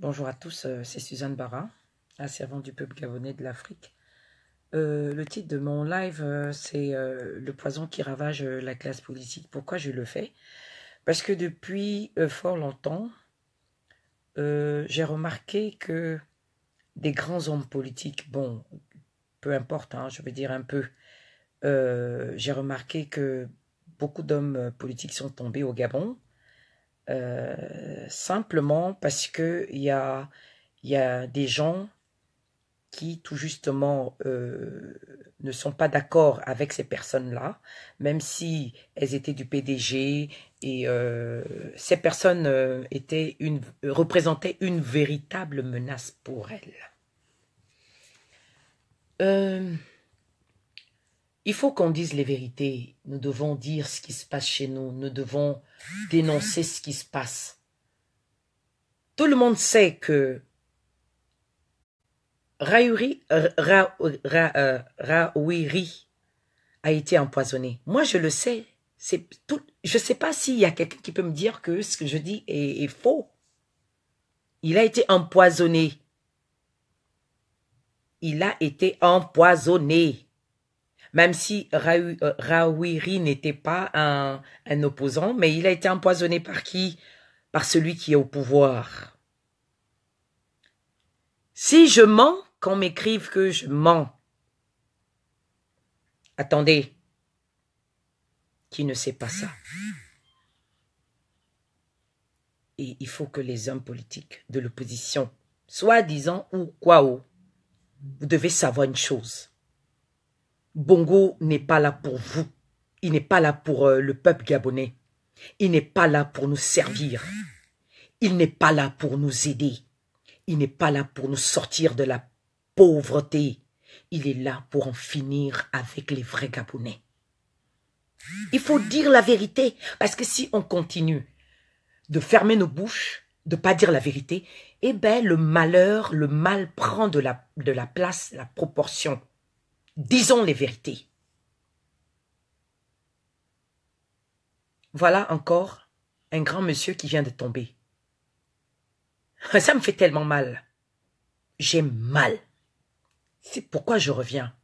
Bonjour à tous, euh, c'est Suzanne Barra, la servante du peuple gabonais de l'Afrique. Euh, le titre de mon live, euh, c'est Le poison qui ravage la classe politique. Pourquoi je le fais Parce que depuis fort longtemps, j'ai remarqué que des grands hommes politiques, bon, peu importe, hein, je veux dire un peu, j'ai remarqué que beaucoup d'hommes politiques sont tombés au Gabon, euh, simplement parce qu'il y a, a des gens qui tout justement euh, ne sont pas d'accord avec ces personnes-là, même si elles étaient du PDG et euh, ces personnes étaient une, représentaient une véritable menace pour elles. Il faut qu'on dise les vérités. Nous devons dire ce qui se passe chez nous. Nous devons dénoncer ce qui se passe. Tout le monde sait que Raouiri euh, Ra, Ra, euh, a été empoisonné. Moi, je le sais. C'est tout. Je ne sais pas s'il y a quelqu'un qui peut me dire que ce que je dis est faux. Il a été empoisonné. Il a été empoisonné même si euh, Raouiri n'était pas un, opposant, mais il a été empoisonné par qui Par celui qui est au pouvoir. Si je mens, qu'on m'écrive que je mens. Attendez. Qui ne sait pas ça Et il faut que les hommes politiques de l'opposition, soi-disant ou quoi, vous devez savoir une chose Bongo n'est pas là pour vous. Il n'est pas là pour euh, le peuple gabonais. Il n'est pas là pour nous servir. Il n'est pas là pour nous aider. Il n'est pas là pour nous sortir de la pauvreté. Il est là pour en finir avec les vrais Gabonais. Il faut dire la vérité, parce que si on continue de fermer nos bouches, de pas dire la vérité, eh ben le malheur, le mal prend de la, de la place, la proportion. Disons les vérités. Voilà encore un grand monsieur qui vient de tomber. Ça me fait tellement mal. J'ai mal. C'est pourquoi je reviens.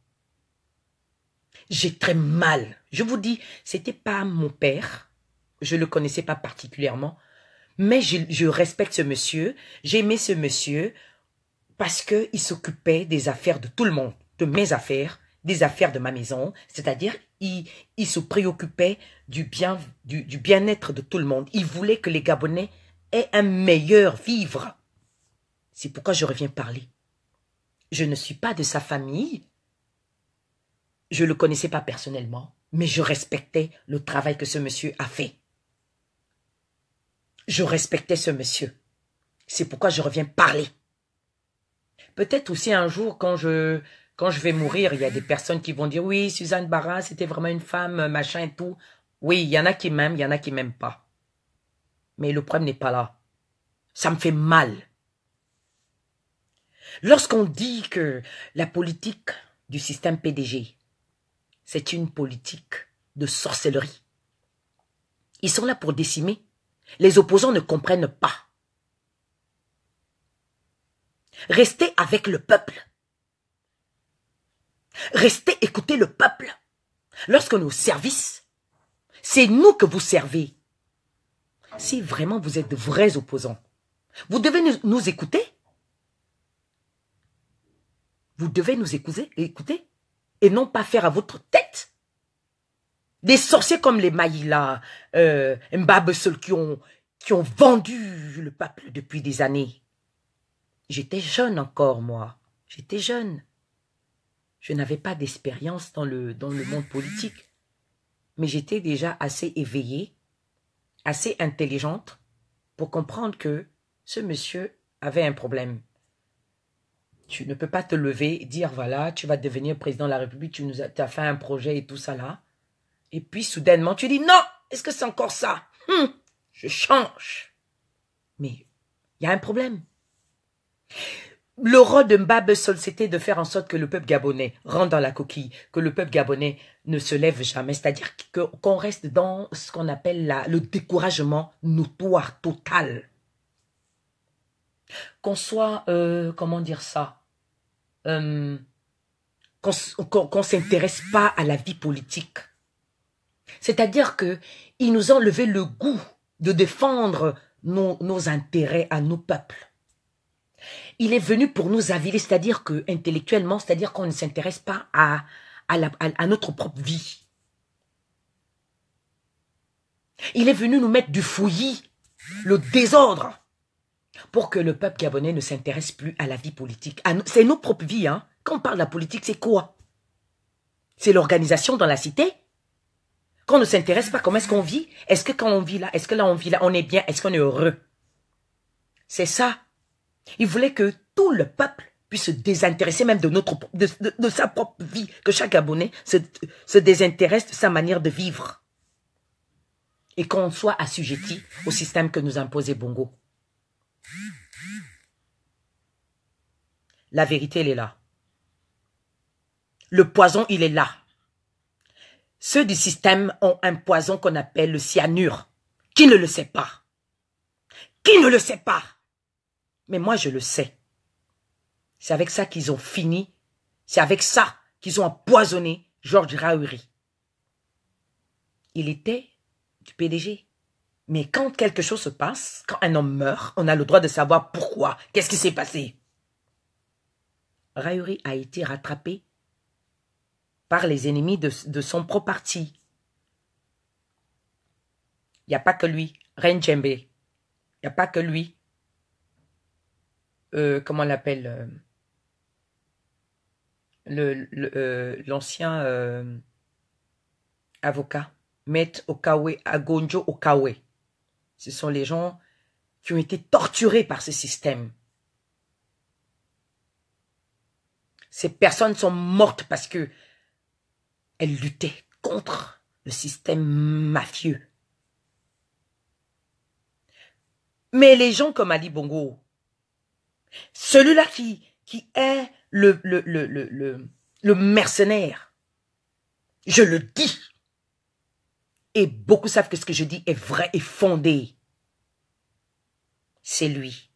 J'ai très mal. Je vous dis, c'était pas mon père. Je le connaissais pas particulièrement. Mais je, je respecte ce monsieur. J'aimais ce monsieur parce qu'il s'occupait des affaires de tout le monde, de mes affaires, des affaires de ma maison, c'est-à-dire il, se préoccupait du bien du, du bien-être de tout le monde. Il voulait que les Gabonais aient un meilleur vivre. C'est pourquoi je reviens parler. Je ne suis pas de sa famille. Je ne le connaissais pas personnellement, mais je respectais le travail que ce monsieur a fait. Je respectais ce monsieur. C'est pourquoi je reviens parler. Peut-être aussi un jour quand je quand je vais mourir, il y a des personnes qui vont dire oui, Suzanne Barra, c'était vraiment une femme, machin et tout. Oui, il y en a qui m'aiment, il y en a qui m'aiment pas. Mais le problème n'est pas là. Ça me fait mal. Lorsqu'on dit que la politique du système PDG, c'est une politique de sorcellerie. Ils sont là pour décimer. Les opposants ne comprennent pas. Restez avec le peuple. Restez écouter le peuple. Lorsque nous au service, c'est nous que vous servez. Si vraiment vous êtes de vrais opposants, vous devez nous, écouter. Vous devez nous écouter, écouter et non pas faire à votre tête. Des sorciers comme les Maïla, euh, ceux qui ont, qui ont vendu le peuple depuis des années. J'étais jeune encore, moi. J'étais jeune je n'avais pas d'expérience dans le, dans le monde politique, mais j'étais déjà assez éveillée, assez intelligente pour comprendre que ce monsieur avait un problème. Tu ne peux pas te lever et dire voilà, tu vas devenir président de la République, tu nous as, fait un projet et tout ça là. Et puis soudainement, tu dis non, est-ce que c'est encore ça hum, Je change. Mais il y a un problème. Le rôle de Mbabe c'était de faire en sorte que le peuple gabonais rentre dans la coquille, que le peuple gabonais ne se lève jamais, c'est-à-dire qu'on reste dans ce qu'on appelle la, le découragement notoire, total. Qu'on soit, euh, comment dire ça, euh, qu'on ne s'intéresse pas à la vie politique. C'est-à-dire que nous ont enlevé le goût de défendre nos intérêts à nos peuples. Il est venu pour nous aviler, c'est-à-dire que intellectuellement, c'est-à-dire qu'on ne s'intéresse pas à, à, notre propre vie. Il est venu nous mettre du fouillis, le désordre, pour que le peuple gabonais ne s'intéresse plus à la vie politique. C'est nos propres vies. Hein. Quand on parle de la politique, c'est quoi C'est l'organisation dans la cité Quand on ne s'intéresse pas, comment est-ce qu'on vit Est-ce que quand on vit là, est-ce que là on vit là, on est bien, est-ce qu'on est heureux C'est ça il voulait que tout le peuple puisse se désintéresser même de, notre, de, sa propre vie, que chaque abonné se, se désintéresse de sa manière de vivre et qu'on soit assujetti au système que nous imposait Bongo. La vérité, elle est là. Le poison, il est là. Ceux du système ont un poison qu'on appelle le cyanure. Qui ne le sait pas Qui ne le sait pas mais moi, je le sais. C'est avec ça qu'ils ont fini. C'est avec ça qu'ils ont empoisonné George Rahuri. Il était du PDG. Mais quand quelque chose se passe, quand un homme meurt, on a le droit de savoir pourquoi, qu'est-ce qui s'est passé. Rahuri a été rattrapé par les ennemis de, son propre parti. Il n'y a pas que lui, Ren Il n'y a pas que lui, euh, comment l'appelle l'ancien euh, le, le, euh, avocat, Maître Okawe, Agonjo Okawe. Ce sont les gens qui ont été torturés par ce système. Ces personnes sont mortes parce que elles luttaient contre le système mafieux. Mais les gens comme Ali Bongo, celui-là qui, est le, le mercenaire. Je le dis. Et beaucoup savent que ce que je dis est vrai et fondé. C'est lui,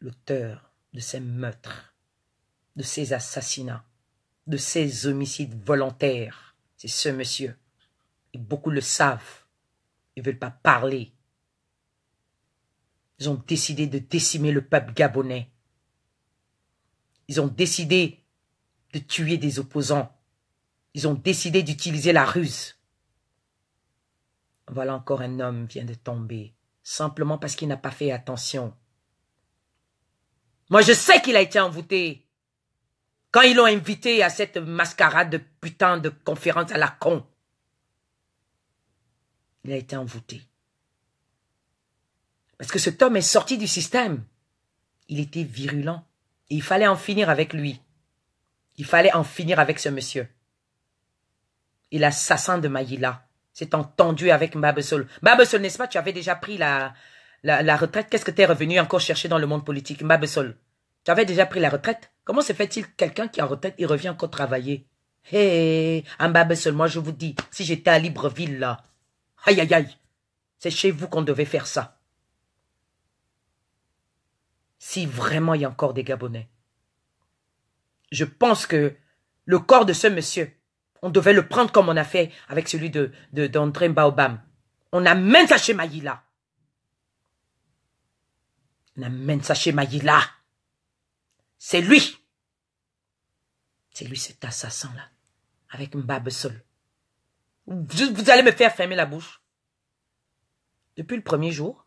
l'auteur de ces meurtres, de ces assassinats, de ces homicides volontaires. C'est ce monsieur. Et beaucoup le savent. Ils ne veulent pas parler. Ils ont décidé de décimer le peuple gabonais. Ils ont décidé de tuer des opposants. Ils ont décidé d'utiliser la ruse. Voilà encore un homme vient de tomber, simplement parce qu'il n'a pas fait attention. Moi, je sais qu'il a été envoûté. Quand ils l'ont invité à cette mascarade de putain de conférence à la con, il a été envoûté. Parce que cet homme est sorti du système. Il était virulent. Et il fallait en finir avec lui. Il fallait en finir avec ce monsieur. Et l'assassin de Maïla s'est entendu avec Mabesol. Mabesol, n'est-ce pas, tu avais déjà pris la, la, retraite. Qu'est-ce que tu es revenu encore chercher dans le monde politique Mabesol, tu avais déjà pris la retraite. Comment se fait-il quelqu'un qui est en retraite, il revient encore travailler Hé, ah, Mbabesol, moi je vous dis, si j'étais à Libreville là, aïe aïe aïe, c'est chez vous qu'on devait faire ça si vraiment il y a encore des Gabonais. Je pense que le corps de ce monsieur, on devait le prendre comme on a fait avec celui de d'André Mbaobam. On amène ça chez Maïla. On amène ça chez Maïla. C'est lui. C'est lui cet assassin-là, avec Mbab vous allez me faire fermer la bouche. Depuis le premier jour,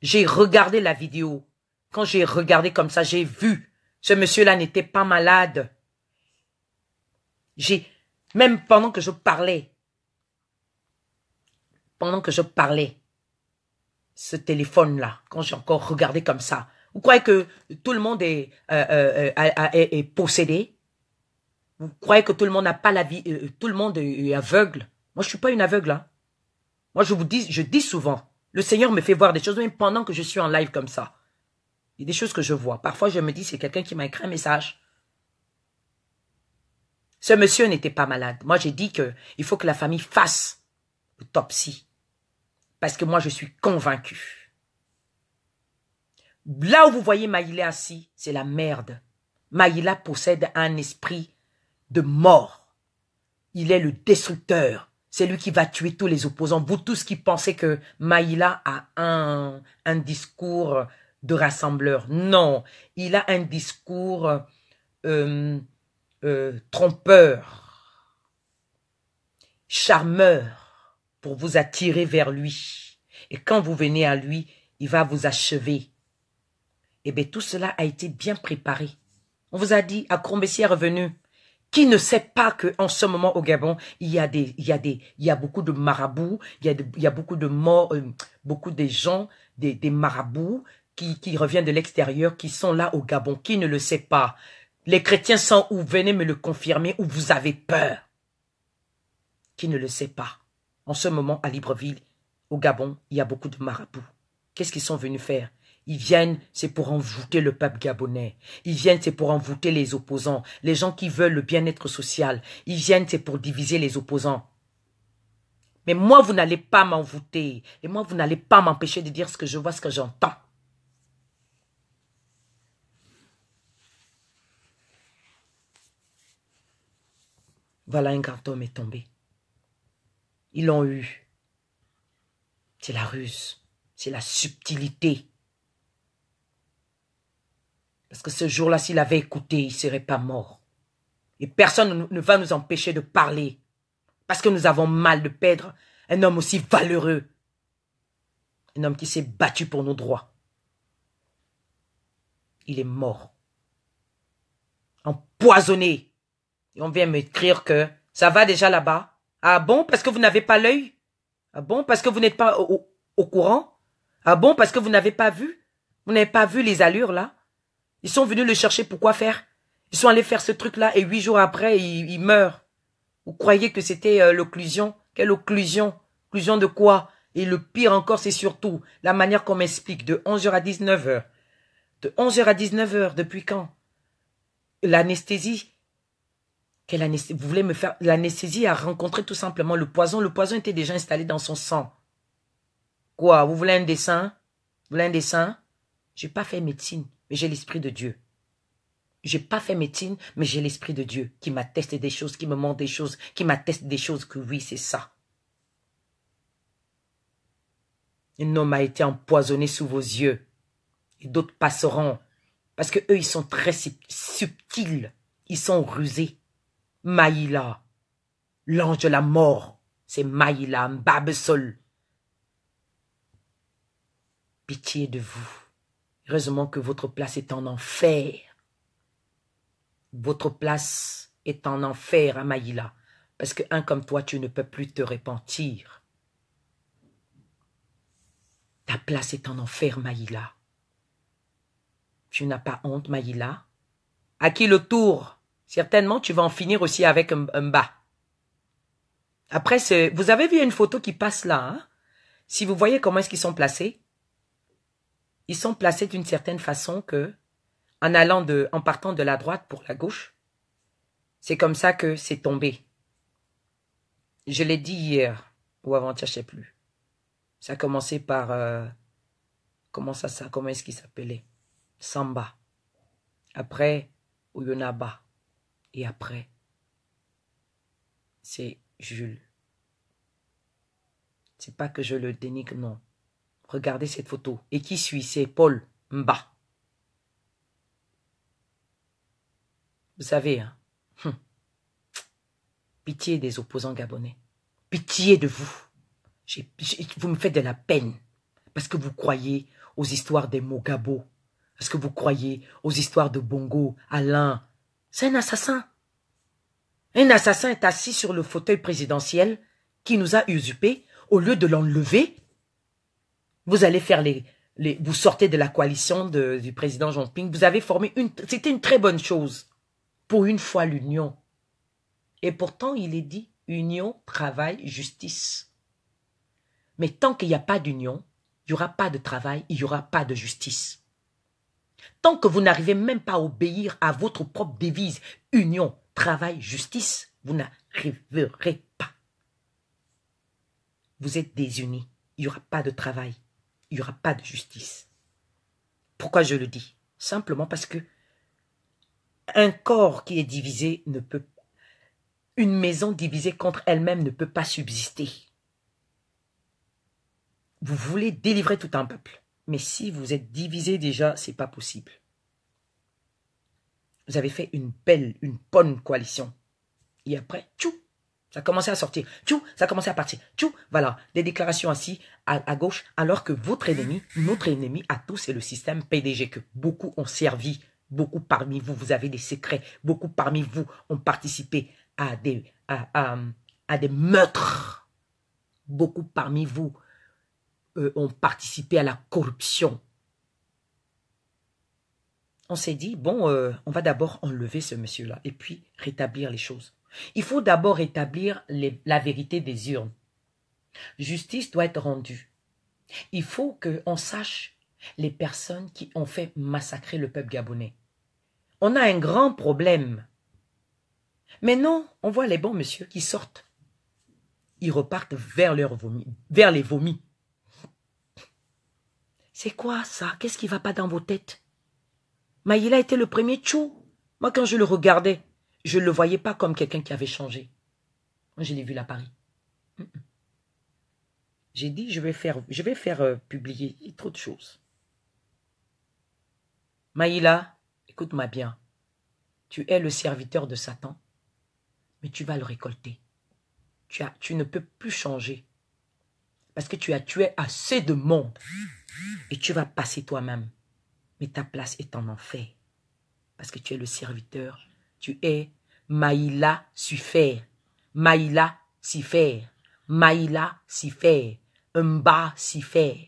j'ai regardé la vidéo quand j'ai regardé comme ça, j'ai vu. Ce monsieur-là n'était pas malade. J'ai, même pendant que je parlais, pendant que je parlais, ce téléphone-là, quand j'ai encore regardé comme ça, vous croyez que tout le monde est, euh, euh, euh, est, possédé Vous croyez que tout le monde n'a pas la vie, tout le monde est aveugle Moi, je suis pas une aveugle. Hein. Moi, je vous dis, je dis souvent, le Seigneur me fait voir des choses, même pendant que je suis en live comme ça. Il y a des choses que je vois. Parfois, je me dis, c'est quelqu'un qui m'a écrit un message. Ce monsieur n'était pas malade. Moi, j'ai dit qu'il faut que la famille fasse l'autopsie. Parce que moi, je suis convaincue. Là où vous voyez Maïla assis, c'est la merde. Maïla possède un esprit de mort. Il est le destructeur. C'est lui qui va tuer tous les opposants. Vous tous qui pensez que Maïla a un, un discours de rassembleur. Non, il a un discours euh, euh, trompeur, charmeur, pour vous attirer vers lui. Et quand vous venez à lui, il va vous achever. Eh bien, tout cela a été bien préparé. On vous a dit, à Crombessier est revenu. Qui ne sait pas qu'en ce moment au Gabon, il y a des, il y a des, il y a beaucoup de marabouts, il y a, il y a beaucoup de morts, euh, beaucoup de gens, des, des marabouts, qui, qui reviennent de l'extérieur, qui sont là au Gabon, qui ne le sait pas. Les chrétiens sont où Venez me le confirmer, ou vous avez peur. Qui ne le sait pas En ce moment, à Libreville, au Gabon, il y a beaucoup de marabouts. Qu'est-ce qu'ils sont venus faire ils viennent, c'est pour envoûter le peuple gabonais. Ils viennent, c'est pour envoûter les opposants, les gens qui veulent le bien-être social. Ils viennent, c'est pour diviser les opposants. Mais moi, vous n'allez pas m'envoûter. Et moi, vous n'allez pas m'empêcher de dire ce que je vois, ce que j'entends. Voilà un grand homme est tombé. Ils l'ont eu. C'est la ruse, c'est la subtilité. Parce que ce jour-là, s'il avait écouté, il ne serait pas mort. Et personne ne va nous empêcher de parler. Parce que nous avons mal de perdre un homme aussi valeureux. Un homme qui s'est battu pour nos droits. Il est mort. Empoisonné et on vient m'écrire que ça va déjà là-bas. Ah bon, parce que vous n'avez pas l'œil Ah bon, parce que vous n'êtes pas au, courant Ah bon, parce que vous n'avez pas vu Vous n'avez pas vu les allures là Ils sont venus le chercher pour quoi faire Ils sont allés faire ce truc-là et huit jours après, ils meurent. Vous croyez que c'était euh, l'occlusion Quelle occlusion Occlusion de quoi Et le pire encore, c'est surtout la manière qu'on m'explique de 11h à 19h. De 11h à 19h, depuis quand L'anesthésie vous voulez me faire... L'anesthésie a rencontré tout simplement le poison. Le poison était déjà installé dans son sang. Quoi Vous voulez un dessin Vous voulez un dessin J'ai pas fait médecine, mais j'ai l'esprit de Dieu. J'ai pas fait médecine, mais j'ai l'esprit de Dieu qui m'atteste des choses, qui me montre des choses, qui m'atteste des choses que oui, c'est ça. Un homme a été empoisonné sous vos yeux. Et d'autres passeront. Parce que eux, ils sont très subtils. Ils sont rusés. Maïla. L'ange de la mort, c'est Maïla Mbabesol. Pitié de vous. Heureusement que votre place est en enfer. Votre place est en enfer à Maïla, parce que un comme toi, tu ne peux plus te repentir. Ta place est en enfer, Maïla. Tu n'as pas honte, Maïla À qui le tour Certainement, tu vas en finir aussi avec un, bas. Après, vous avez vu une photo qui passe là. Hein? Si vous voyez comment est-ce qu'ils sont placés, ils sont placés d'une certaine façon que, en allant de, en partant de la droite pour la gauche, c'est comme ça que c'est tombé. Je l'ai dit hier ou avant-hier, je sais plus. Ça a commencé par euh, comment ça, ça, comment est-ce qu'il s'appelait? Samba. Après, Oyonaba et après. C'est Jules. C'est pas que je le dénigre, non. Regardez cette photo. Et qui suis C'est Paul Mba. Vous savez, hein hum. Pitié des opposants gabonais. Pitié de vous. vous me faites de la peine parce que vous croyez aux histoires des Mogabo, parce que vous croyez aux histoires de Bongo, Alain, c'est un assassin. Un assassin est assis sur le fauteuil présidentiel qui nous a usurpés au lieu de l'enlever. Vous allez faire les, vous sortez de la coalition du président Jean-Ping. Vous avez formé une, c'était une très bonne chose pour une fois l'union. Et pourtant, il est dit union, travail, justice. Mais tant qu'il n'y a pas d'union, il n'y aura pas de travail, il n'y aura pas de justice. Tant que vous n'arrivez même pas à obéir à votre propre devise, union, travail, justice, vous n'arriverez pas. Vous êtes désunis. Il n'y aura pas de travail. Il n'y aura pas de justice. Pourquoi je le dis Simplement parce que un corps qui est divisé ne peut une maison divisée contre elle-même ne peut pas subsister. Vous voulez délivrer tout un peuple. Mais si vous êtes divisé déjà, c'est pas possible. Vous avez fait une belle, une bonne coalition. Et après, tchou, ça a commencé à sortir. Tchou, ça a commencé à partir. Tchou, voilà, des déclarations ainsi à, gauche, alors que votre ennemi, notre ennemi à tous, c'est le système PDG que beaucoup ont servi. Beaucoup parmi vous, vous avez des secrets. Beaucoup parmi vous ont participé à des, à, à des meurtres. Beaucoup parmi vous ont participé à la corruption. On s'est dit, bon, euh, on va d'abord enlever ce monsieur-là et puis rétablir les choses. Il faut d'abord rétablir la vérité des urnes. Justice doit être rendue. Il faut qu'on sache les personnes qui ont fait massacrer le peuple gabonais. On a un grand problème. Mais non, on voit les bons messieurs qui sortent. Ils repartent vers, leurs vers les vomis. C'est quoi ça Qu'est-ce qui va pas dans vos têtes Maïla était le premier tchou. Moi, quand je le regardais, je ne le voyais pas comme quelqu'un qui avait changé. Moi, je l'ai vu là à Paris. J'ai dit, je vais faire, je vais faire euh, publier trop de choses. Maïla, écoute-moi bien. Tu es le serviteur de Satan, mais tu vas le récolter. Tu, as, tu ne peux plus changer. Parce que tu as tué assez de monde. Et tu vas passer toi-même. Mais ta place est en enfer. Parce que tu es le serviteur. Tu es Maïla Sufer. Maïla Sifer. Maïla Sifer. Mba faire.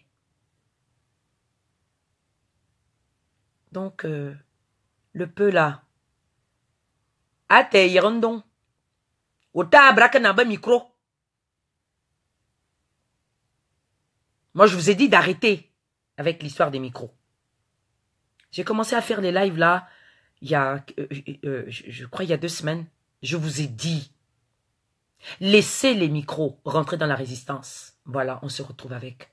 Donc, euh, le peu là. Ate Yerondon. Ota micro. Moi, je vous ai dit d'arrêter avec l'histoire des micros. J'ai commencé à faire les lives là, il y a, euh, euh, je, crois, il y a deux semaines. Je vous ai dit, laissez les micros rentrer dans la résistance. Voilà, on se retrouve avec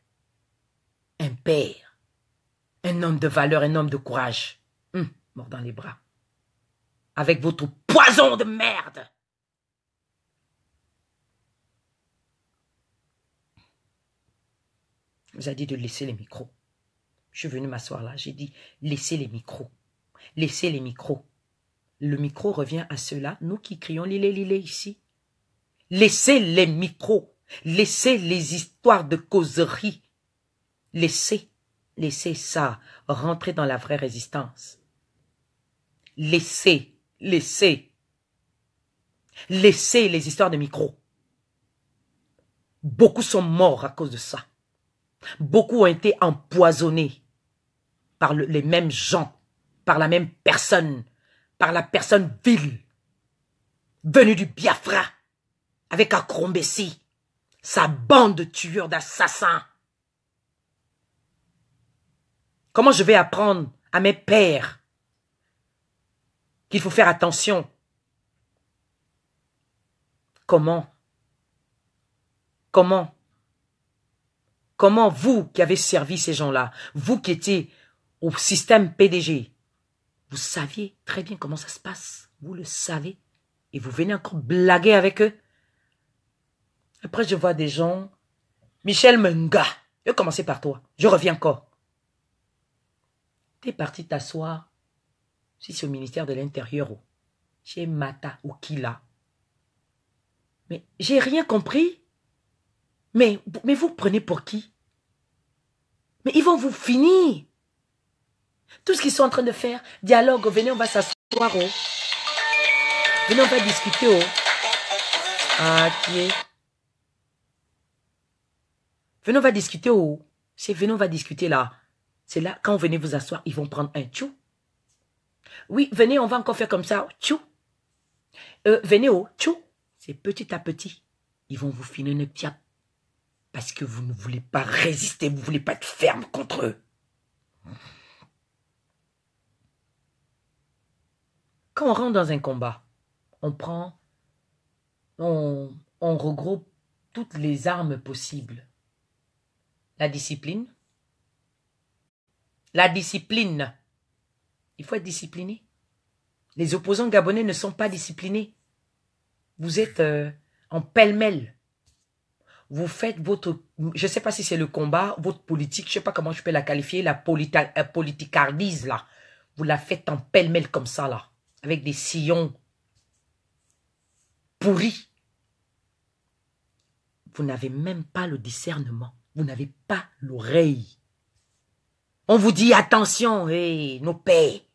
un père, un homme de valeur, un homme de courage, hum, mordant les bras, avec votre poison de merde. vous a dit de laisser les micros. Je suis venu m'asseoir là, j'ai dit laissez les micros. Laissez les micros. Le micro revient à cela, nous qui crions lilé lilé ici. Laissez les micros. Laissez les histoires de causerie. Laissez, laissez ça rentrer dans la vraie résistance. Laissez, laissez. Laissez les histoires de micros. Beaucoup sont morts à cause de ça. Beaucoup ont été empoisonnés par les mêmes gens, par la même personne, par la personne vile, venue du Biafra, avec Akrombessi, sa bande de tueurs d'assassins. Comment je vais apprendre à mes pères qu'il faut faire attention Comment Comment Comment vous qui avez servi ces gens-là, vous qui étiez au système PDG, vous saviez très bien comment ça se passe. Vous le savez. Et vous venez encore blaguer avec eux. Après, je vois des gens. Michel Menga, je vais commencer par toi. Je reviens encore. T'es parti t'asseoir. Si c'est au ministère de l'Intérieur ou oh. chez Mata ou Kila. Mais j'ai rien compris. Mais, mais vous prenez pour qui Mais ils vont vous finir. Tout ce qu'ils sont en train de faire, dialogue, venez, on va s'asseoir. Oh. Venez, on va discuter. Oh. Ah, Venez, on va discuter. Oh. C'est venez, on va discuter là. C'est là, quand vous venez vous asseoir, ils vont prendre un tchou. Oui, venez, on va encore faire comme ça. Oh, tchou. Euh, venez, oh, tchou. C'est petit à petit. Ils vont vous finir une petit parce que vous ne voulez pas résister, vous ne voulez pas être ferme contre eux. Quand on rentre dans un combat, on prend, on, regroupe toutes les armes possibles. La discipline. La discipline. Il faut être discipliné. Les opposants gabonais ne sont pas disciplinés. Vous êtes euh, en pêle-mêle vous faites votre, je ne sais pas si c'est le combat, votre politique, je ne sais pas comment je peux la qualifier, la euh, politicardise là. Vous la faites en pêle-mêle comme ça là, avec des sillons pourris. Vous n'avez même pas le discernement. Vous n'avez pas l'oreille. On vous dit attention, et nos paix.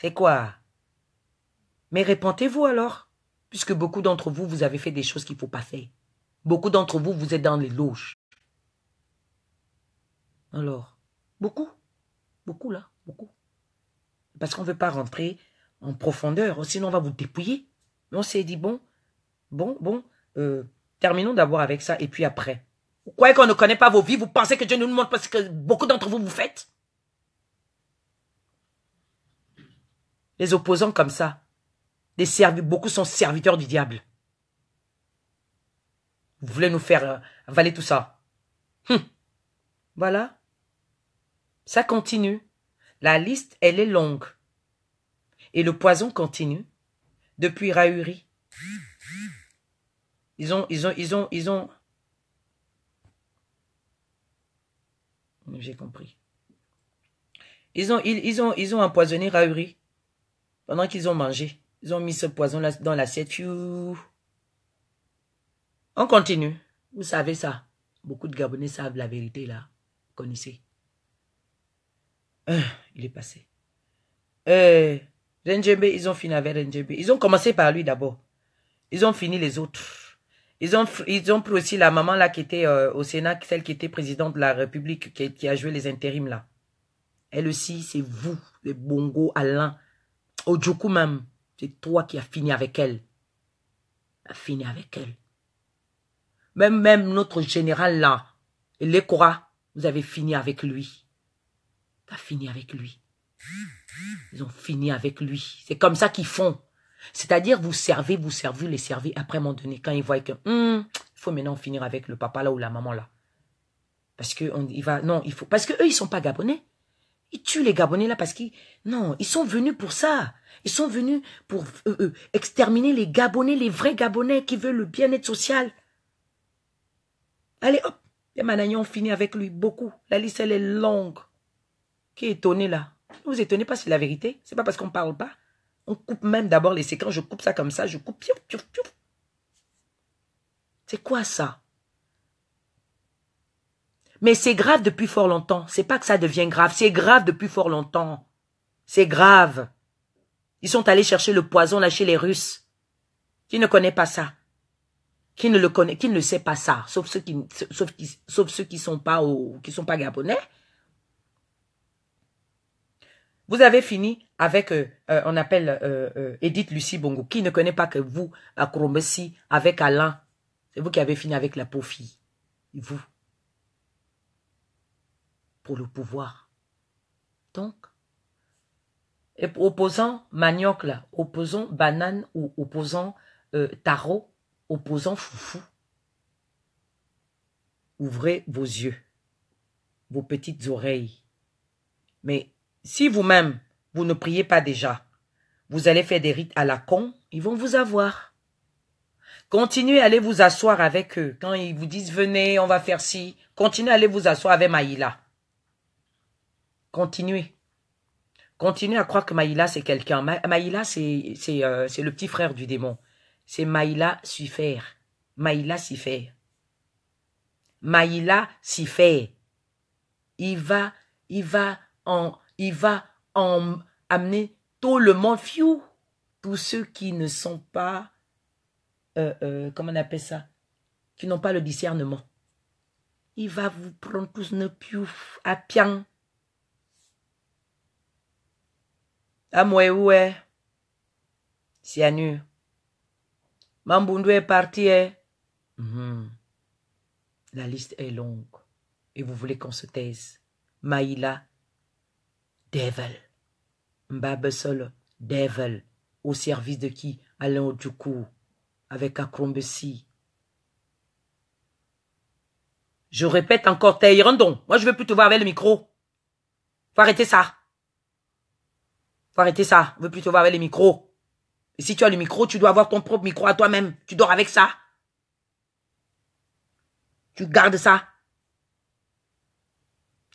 C'est quoi Mais repentez vous alors, puisque beaucoup d'entre vous, vous avez fait des choses qu'il ne faut pas faire. Beaucoup d'entre vous, vous êtes dans les loges. Alors, beaucoup, beaucoup là, beaucoup. Parce qu'on ne veut pas rentrer en profondeur, sinon on va vous dépouiller. Mais on s'est dit, bon, bon, bon, euh, terminons d'abord avec ça et puis après. Vous croyez qu'on ne connaît pas vos vies, vous pensez que Dieu nous montre parce que beaucoup d'entre vous vous faites Les opposants comme ça, beaucoup sont serviteurs du diable. Vous voulez nous faire euh, avaler tout ça. Hum. Voilà. Ça continue. La liste, elle est longue. Et le poison continue. Depuis Rahuri. Ils ont, ils ont, ils ont, ils ont. J'ai compris. Ils ont, ils, ils ont, ils ont empoisonné Rahuri pendant qu'ils ont mangé. Ils ont mis ce poison là dans l'assiette. On continue. Vous savez ça. Beaucoup de Gabonais savent la vérité là. Vous connaissez. Hein, il est passé. Euh, ils ont fini avec Renjembe. Ils ont commencé par lui d'abord. Ils ont fini les autres. Ils ont, ils ont pris aussi la maman là qui était euh, au Sénat, celle qui était présidente de la République, qui, a joué les intérims là. Elle aussi, c'est vous, les Bongo, Alain, Ojoku même. C'est toi qui as fini avec elle. A fini avec elle. Même, notre général là, Lekora, vous avez fini avec lui. Pas fini avec lui. Ils ont fini avec lui. C'est comme ça qu'ils font. C'est-à-dire, vous servez, vous servez, les servez. Après, à un moment donné, quand ils voient que, hum, il faut maintenant finir avec le papa là ou la maman là. Parce que, on, il va, non, il faut, parce que eux, ils sont pas gabonais. Ils tuent les Gabonais là parce qu'ils... Non, ils sont venus pour ça. Ils sont venus pour euh, euh, exterminer les Gabonais, les vrais Gabonais qui veulent le bien-être social. Allez, hop. Les managers ont fini avec lui, beaucoup. La liste, elle est longue. Qui est étonné là Ne vous étonnez pas, c'est la vérité. C'est pas parce qu'on ne parle pas. On coupe même d'abord les séquences. Je coupe ça comme ça. Je coupe. C'est quoi ça Mais c'est grave depuis fort longtemps. C'est pas que ça devient grave. C'est grave depuis fort longtemps. C'est grave. Ils sont allés chercher le poison là chez les Russes. Tu ne connais pas ça qui ne le connaît, qui ne sait pas ça, sauf ceux qui, sauf ceux qui sont pas au, qui sont pas gabonais. Vous avez fini avec, euh, euh, on appelle euh, Edith Lucie Bongo, qui ne connaît pas que vous, à Kromesi avec Alain. C'est vous qui avez fini avec la pauvre fille. Vous. Pour le pouvoir. Donc, opposant manioc, là, opposant banane ou opposant tarot, Opposant Foufou, ouvrez vos yeux, vos petites oreilles. Mais si vous-même, vous ne priez pas déjà, vous allez faire des rites à la con, ils vont vous avoir. Continuez à aller vous asseoir avec eux. Quand ils vous disent venez, on va faire ci, continuez à aller vous asseoir avec Maïla. Continuez. Continuez à croire que Maïla, c'est quelqu'un. Maïla, c'est euh, c'est le petit frère du démon c'est Maïla Siffer. Maïla Siffer. Maïla Siffer. Il va, il va en, il va en amener tout le monde fiou. Tous ceux qui ne sont pas, euh, euh, comment on appelle ça, qui n'ont pas le discernement. Il va vous prendre tous nos piouf à pian. À moi, ouais. C'est à Mambundu est parti. Mhm. La liste est longue. Et vous voulez qu'on se taise. Maïla, devil. Mbabe devil. Au service de qui Alain Oduku. avec Akrombesi. Je répète encore, Teyrandon. Moi, je veux plus te voir avec le micro. Faut arrêter ça. Faut arrêter ça. Je veux plus te voir avec le micro. Et si tu as le micro, tu dois avoir ton propre micro à toi-même. Tu dors avec ça. Tu gardes ça.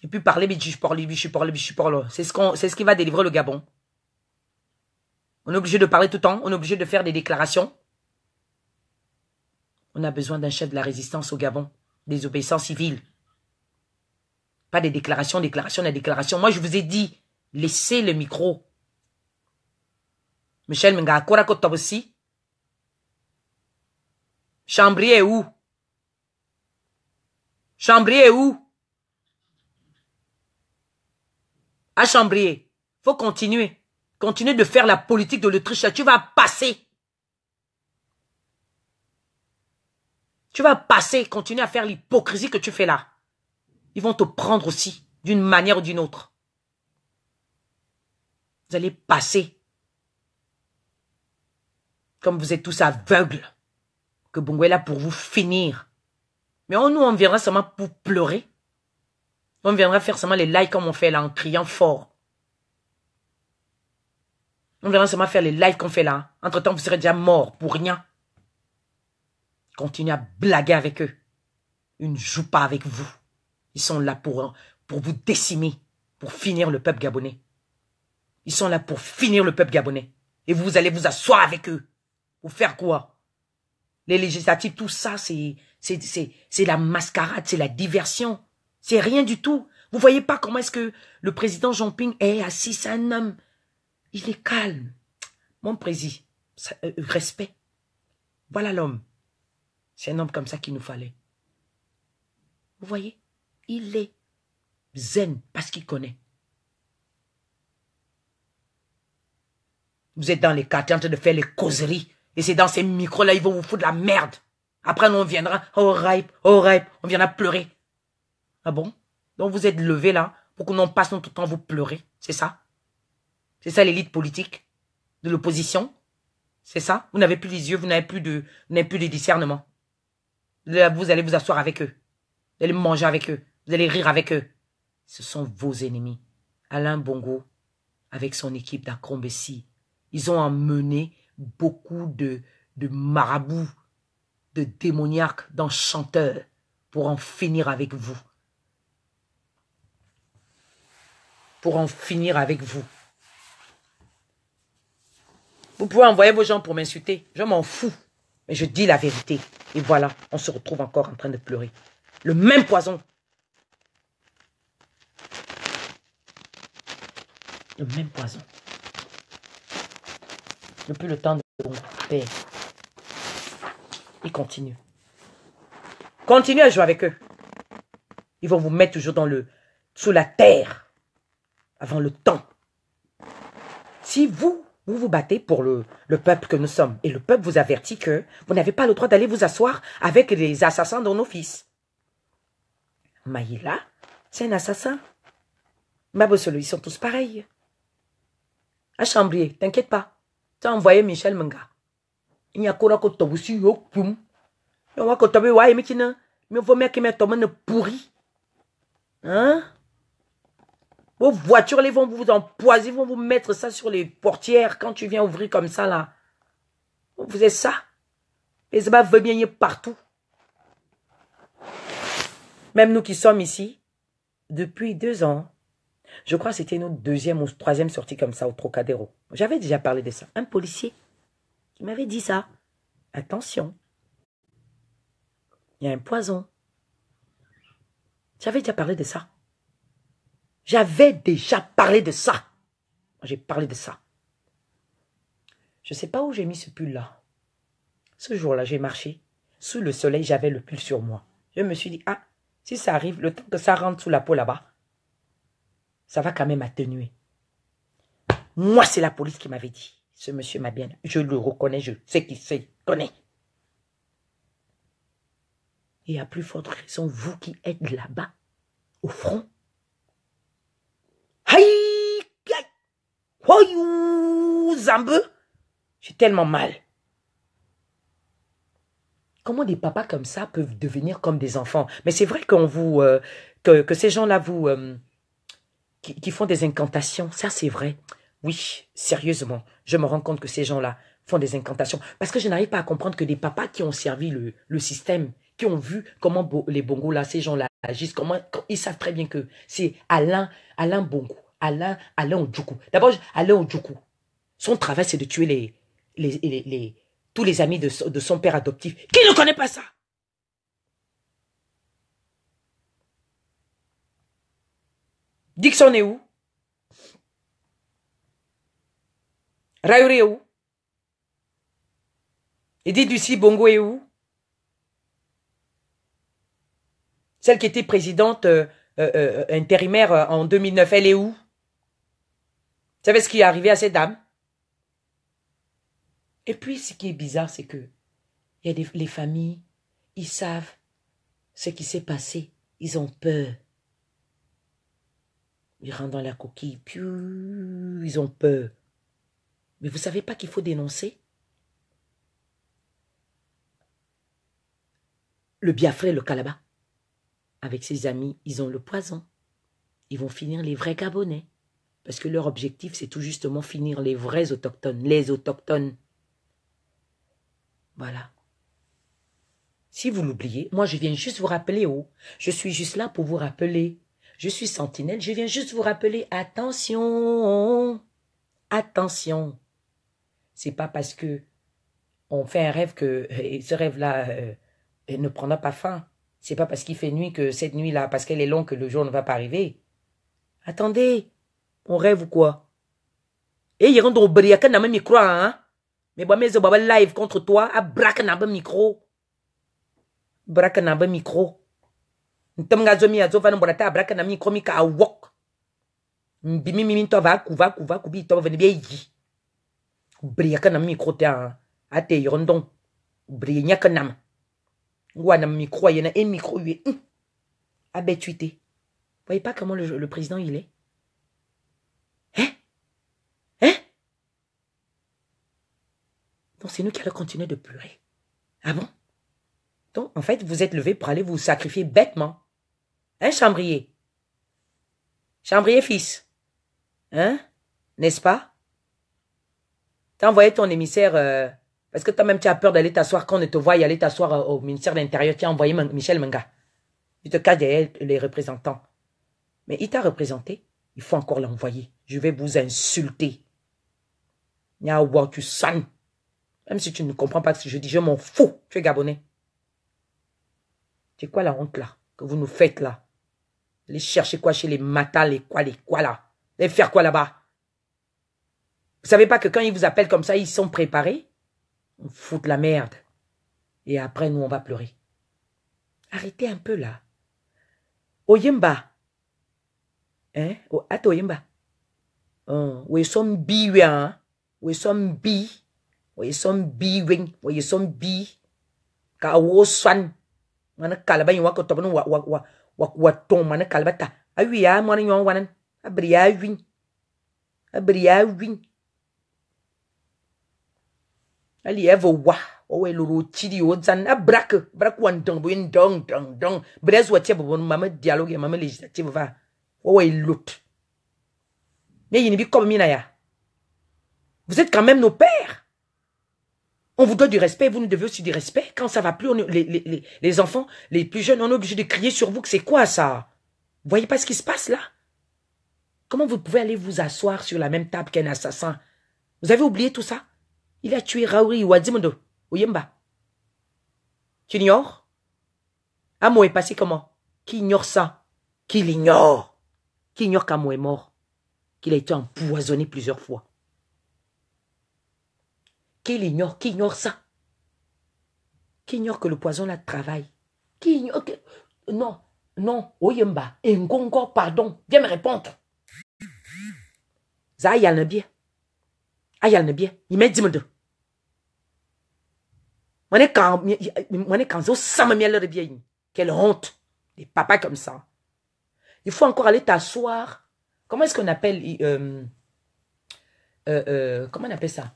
Et puis parler, mais je parle, je parle, je parle. C'est ce, c'est ce qui va délivrer le Gabon. On est obligé de parler tout le temps. On est obligé de faire des déclarations. On a besoin d'un chef de la résistance au Gabon. Des obéissances civiles. Pas des déclarations, déclarations, des déclarations. Moi, je vous ai dit, laissez le micro Michel minga que tu aussi. Chambrier où? Chambrier où? À Chambrier, faut continuer. Continue de faire la politique de l'Autriche. Tu vas passer. Tu vas passer, Continue à faire l'hypocrisie que tu fais là. Ils vont te prendre aussi, d'une manière ou d'une autre. Vous allez passer comme vous êtes tous aveugles, que Bongo est là pour vous finir. Mais on, nous, on viendra seulement pour pleurer. On viendra faire seulement les lives comme on fait là, en criant fort. On viendra seulement faire les lives qu'on fait là. Entre-temps, vous serez déjà morts pour rien. Continuez à blaguer avec eux. Ils ne jouent pas avec vous. Ils sont là pour, pour vous décimer, pour finir le peuple gabonais. Ils sont là pour finir le peuple gabonais. Et vous allez vous asseoir avec eux. Ou faire quoi Les législatives, tout ça, c'est c'est la mascarade, c'est la diversion. C'est rien du tout. Vous voyez pas comment est-ce que le président Jean Ping est assis, c'est un homme. Il est calme. Mon président, euh, euh, respect. Voilà l'homme. C'est un homme comme ça qu'il nous fallait. Vous voyez Il est zen parce qu'il connaît. Vous êtes dans les quartiers en train de faire les causeries. Et c'est dans ces micros-là, ils vont vous foutre la merde. Après, nous, on viendra, oh ripe, oh ripe, on viendra pleurer. Ah bon Donc vous êtes levés, là pour qu'on en passe notre temps vous pleurer, c'est ça C'est ça l'élite politique de l'opposition C'est ça Vous n'avez plus les yeux, vous n'avez plus de, vous n'avez plus de discernement. vous allez vous asseoir avec eux. Vous allez manger avec eux. Vous allez rire avec eux. Ce sont vos ennemis. Alain Bongo, avec son équipe d'Acrombessie, ils ont emmené beaucoup de, de marabouts, de démoniaques, d'enchanteurs, pour en finir avec vous. Pour en finir avec vous. Vous pouvez envoyer vos gens pour m'insulter. Je m'en fous. Mais je dis la vérité. Et voilà, on se retrouve encore en train de pleurer. Le même poison. Le même poison plus le temps de rompre Ils Il continue. Continuez à jouer avec eux. Ils vont vous mettre toujours dans le, sous la terre, avant le temps. Si vous, vous vous battez pour le, peuple que nous sommes, et le peuple vous avertit que vous n'avez pas le droit d'aller vous asseoir avec les assassins dans nos fils. Maïla, c'est un assassin. Ma ils sont tous pareils. À Chambrier, t'inquiète pas. Tu as envoyé Michel Menga. Il n'y a qu'un tobusi yo poum. Yo a ko tobi ouais Mais vos mecs qui mettent ne pourri. Hein? Vos voitures, les vont vous empoiser, vont vous mettre ça sur les portières quand tu viens ouvrir comme ça, là. Vous êtes ça. Et ça va bien partout. Même nous qui sommes ici, depuis deux ans, je crois que c'était notre deuxième ou troisième sortie comme ça au Trocadéro. J'avais déjà parlé de ça. Un policier qui m'avait dit ça. Attention, il y a un poison. J'avais déjà parlé de ça. J'avais déjà parlé de ça. J'ai parlé de ça. Je ne sais pas où j'ai mis ce pull-là. Ce jour-là, j'ai marché. Sous le soleil, j'avais le pull sur moi. Je me suis dit, ah, si ça arrive, le temps que ça rentre sous la peau là-bas, ça va quand même atténuer. Moi, c'est la police qui m'avait dit. Ce monsieur m'a bien. Je le reconnais, je sais qu'il sait. connais. Et à plus forte raison, vous qui êtes là-bas, au front. Aïe, aïe, J'ai tellement mal. Comment des papas comme ça peuvent devenir comme des enfants Mais c'est vrai qu'on vous, euh, que, que, ces gens-là vous, euh, qui, font des incantations. Ça, c'est vrai. Oui, sérieusement, je me rends compte que ces gens-là font des incantations. Parce que je n'arrive pas à comprendre que des papas qui ont servi le, système, qui ont vu comment les Bongos, là, ces gens-là agissent, comment, ils savent très bien que c'est Alain, Alain Bongo, Alain, Alain Oduku. D'abord, Alain Oduku, son travail, c'est de tuer les, les, tous les amis de, de son père adoptif. Qui ne connaît pas ça Dixon est où Rayuri est où Edith Ducy Bongo est où Celle qui était présidente euh, euh, euh intérimaire euh, en 2009, elle est où Vous savez ce qui est arrivé à cette dame? Et puis, ce qui est bizarre, c'est que il y a les familles, ils savent ce qui s'est passé, ils ont peur. Ils rentrent dans la coquille, puis ils ont peur. Mais vous ne savez pas qu'il faut dénoncer Le Biafra le calaba. Avec ses amis, ils ont le poison. Ils vont finir les vrais Gabonais. Parce que leur objectif, c'est tout justement finir les vrais autochtones, les autochtones. Voilà. Si vous l'oubliez, moi je viens juste vous rappeler, oh, je suis juste là pour vous rappeler je suis sentinelle, je viens juste vous rappeler attention. Attention. C'est pas parce que on fait un rêve que euh, ce rêve-là euh, euh, ne prendra pas fin. C'est pas parce qu'il fait nuit que cette nuit-là, parce qu'elle est longue, que le jour ne va pas arriver. Attendez, on rêve ou quoi Eh, il un au briacan micro, hein Mais bon, mais live contre toi, à braque dans micro. Braque dans micro ntom nga mi azo vani ta abraka na mi komi ka awok Mbimi mi mi to va ku va ku va ku bi to yi mi mi hum. abetuité voyez pas comment le, le président il est hein hein donc c'est nous qui allons continuer de pleurer ah bon donc en fait vous êtes levé pour aller vous sacrifier bêtement un hein, Chambrier Chambrier fils. Hein N'est-ce pas T'as envoyé ton émissaire... Euh, parce que toi-même, tu as peur d'aller t'asseoir quand on te voit et aller t'asseoir euh, au ministère de l'Intérieur. Tu as envoyé Michel Menga. Il te cache derrière les représentants. Mais il t'a représenté. Il faut encore l'envoyer. Je vais vous insulter. tu Même si tu ne comprends pas ce que je dis, je m'en fous. Tu es gabonais. C'est quoi la honte là que vous nous faites là les chercher quoi chez les matins, les quoi, les quoi là Les faire quoi là-bas Vous savez pas que quand ils vous appellent comme ça, ils sont préparés On fout de la merde. Et après, nous, on va pleurer. Arrêtez un peu là. Oyemba. Hein oh, Ato Oyemba. Oh, sont oui hein sont bi. sont oui sont bi. Ka wo swan. kalaba wako wa wa wa wa tɔŋ ma ni kalibata a yu yaa mɔni nyɔŋ wanin a biri yaa a biri a li wa o wɛ lori o o zan a brake wa ndɔŋ bo ndɔŋ ndɔŋ ndɔŋ bere zuwa tɛ dialogue mama legislative va o wɛ lot ne yini bi vous êtes quand même nos pères on vous doit du respect, vous nous devez aussi du respect. Quand ça va plus, on, les, enfants, les plus jeunes, on est obligé de crier sur vous que c'est quoi ça Vous voyez pas ce qui se passe là Comment vous pouvez aller vous asseoir sur la même table qu'un assassin Vous avez oublié tout ça Il a tué Raouri ou Oyemba. Tu ignores Amo ah, est passé comment Qui ignore ça Qui l'ignore Qui ignore qu'Amo est mort Qu'il a été empoisonné plusieurs fois qui l'ignore Qui ignore ça Qui ignore que le poison là travaille Qui ignore que... Non, non, Oyemba, Ngongo, pardon, viens me répondre. Ça, il y A le bien. Ah, il met y a Mwane kan, Quelle honte. Des papas comme ça. Il faut encore aller t'asseoir. Comment est-ce qu'on appelle... Euh, euh, euh, comment on appelle ça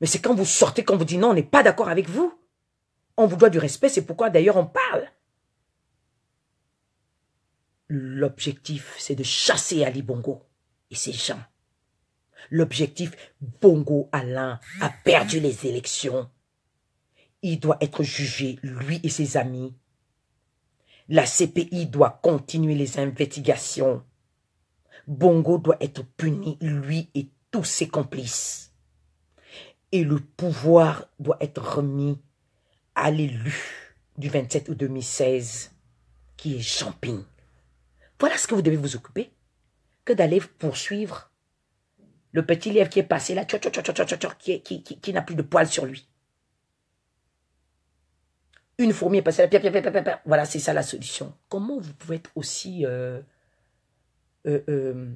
Mais c'est quand vous sortez, quand vous dites non, on n'est pas d'accord avec vous. On vous doit du respect, c'est pourquoi d'ailleurs on parle. L'objectif, c'est de chasser Ali Bongo et ses gens. L'objectif, Bongo Alain a perdu les élections. Il doit être jugé, lui et ses amis. La CPI doit continuer les investigations. Bongo doit être puni, lui et tous ses complices et le pouvoir doit être remis à l'élu du 27 août 2016, qui est champignon. Voilà ce que vous devez vous occuper, que d'aller poursuivre le petit lièvre qui est passé là, qui, qui, qui, qui n'a plus de poils sur lui. Une fourmi est passée là, voilà, c'est ça la solution. Comment vous pouvez être aussi euh, euh, euh,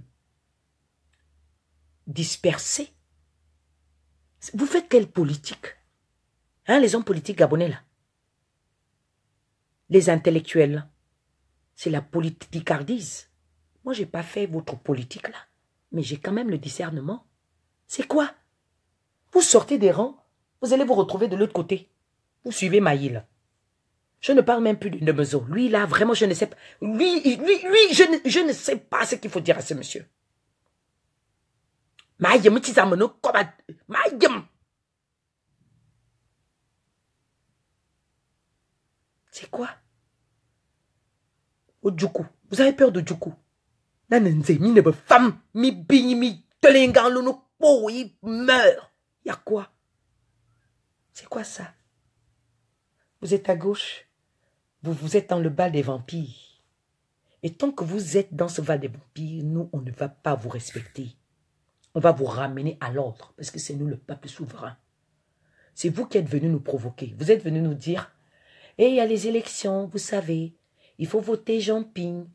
dispersé vous faites quelle politique hein, Les hommes politiques gabonais, là. Les intellectuels. C'est la politique cardise. Moi, j'ai pas fait votre politique, là. Mais j'ai quand même le discernement. C'est quoi Vous sortez des rangs, vous allez vous retrouver de l'autre côté. Vous suivez Maïl. Je ne parle même plus de Mezo. Lui, là, vraiment, je ne sais pas. Lui, lui, lui, je ne sais pas ce qu'il faut dire à ce monsieur c'est quoi vous avez peur de Djoukou? nze femme mi mi il meurt y a quoi c'est quoi ça vous êtes à gauche vous vous êtes dans le bal des vampires et tant que vous êtes dans ce bal des vampires nous on ne va pas vous respecter on va vous ramener à l'ordre parce que c'est nous le peuple souverain. C'est vous qui êtes venus nous provoquer. Vous êtes venus nous dire Et eh, il y a les élections, vous savez, il faut voter Jean-Ping.